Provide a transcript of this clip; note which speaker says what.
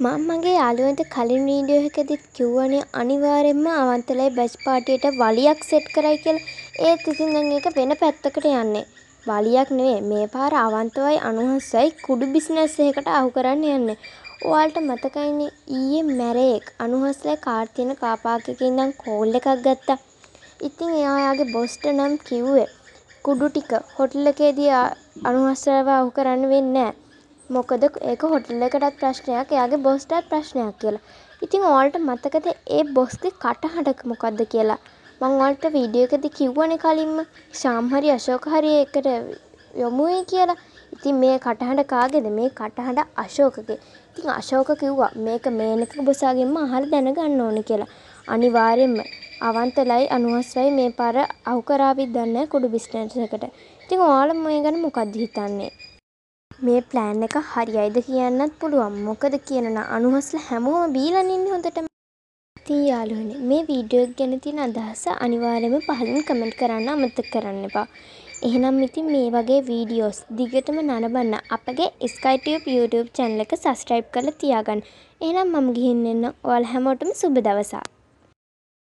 Speaker 1: මං මගේ යාළුවන්ට කලින් වීඩියෝ එකෙදිත් කිව්වනේ අනිවාර්යෙන්ම අවන්තලයි බැච් පාටියට වලියක් සෙට් කරයි කියලා. ඒත් ඉතින් දැන් ඒක වෙන පැත්තකට යන්නේ. වලියක් නෙවෙයි මේ පාර අවන්තවයි අනුහස්සයි කුඩු බිස්නස් එකකට අහු කරන්න යන්නේ. ඔයාලට මතකයිනේ ඊයේ මැරේක් අනුහස්ලා කාර්තියන කාපාකක ඉඳන් කෝල් එකක් ගත්තා. ඉතින් එයා යාගේ බොස්ට නම් කිව්වේ කුඩු ටික හොටල් එකේදී අනුහස්සරව අහු කරන්න වෙන්නේ නැහැ. මොකද ඒක හොටල් එකටත් ප්‍රශ්නයක් එයාගේ බොස්ටත් ප්‍රශ්නයක් කියලා. ඉතින් ඔයාලට මතකද ඒ බොස්ගේ කටහඬ මොකද්ද කියලා? මම ඔයාලට වීඩියෝ එකදී කිව්වනේ කලින්ම ශාම් හරි අශෝක හරි එකට යොමු වෙයි කියලා. ඉතින් මේ කටහඬ කාගේද? මේ කටහඬ අශෝකගේ. ඉතින් අශෝක කිව්වා මේක මේනක බොසාගෙන්ම අහලා දැනගන්න ඕනේ කියලා. අනිවාර්යයෙන්ම අවන්තලයි අනුහස්රයි මේ පාර අහු කරාවිත් දන්නේ කුඩු බිස්නස් එකට. ඉතින් ඔයාලා මේ ගැන මොකද්ද හිතන්නේ? මේ ප්ලෑන් එක හරියයිද කියන්නත් පුළුවන් මොකද කියනන අනුහස්ල හැමෝම බීලන් ඉන්න හොඳටම ඉතින් යාළුවනේ මේ වීඩියෝ එක ගැන තියෙන අදහස අනිවාර්යයෙන්ම පහලින් කමෙන්ට් කරන්න අමතක කරන්න එපා. එහෙනම් ඉතින් මේ වගේ වීඩියෝස් දිගටම නරඹන්න අපගේ SkyTube YouTube channel එක subscribe කරලා තියාගන්න. එහෙනම් මම ගිහින් එන්න ඔයාලා හැමෝටම සුබ දවසක්.